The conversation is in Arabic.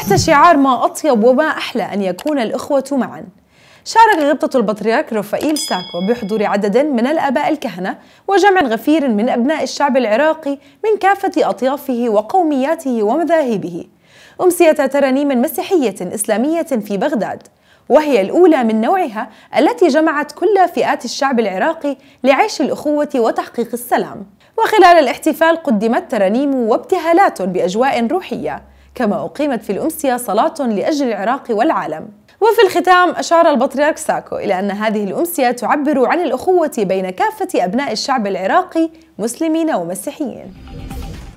تحت شعار ما أطيب وما أحلى أن يكون الإخوة معا شارك غبطة البطريرك رفائيل ساكو بحضور عدد من الآباء الكهنة وجمع غفير من أبناء الشعب العراقي من كافة أطيافه وقومياته ومذاهبه أمسية ترانيم مسيحية إسلامية في بغداد وهي الأولى من نوعها التي جمعت كل فئات الشعب العراقي لعيش الأخوة وتحقيق السلام وخلال الاحتفال قدمت ترانيم وابتهالات بأجواء روحية كما أقيمت في الأمسية صلاة لأجل العراق والعالم وفي الختام أشار البطريرك ساكو إلى أن هذه الأمسية تعبر عن الأخوة بين كافة أبناء الشعب العراقي مسلمين ومسيحيين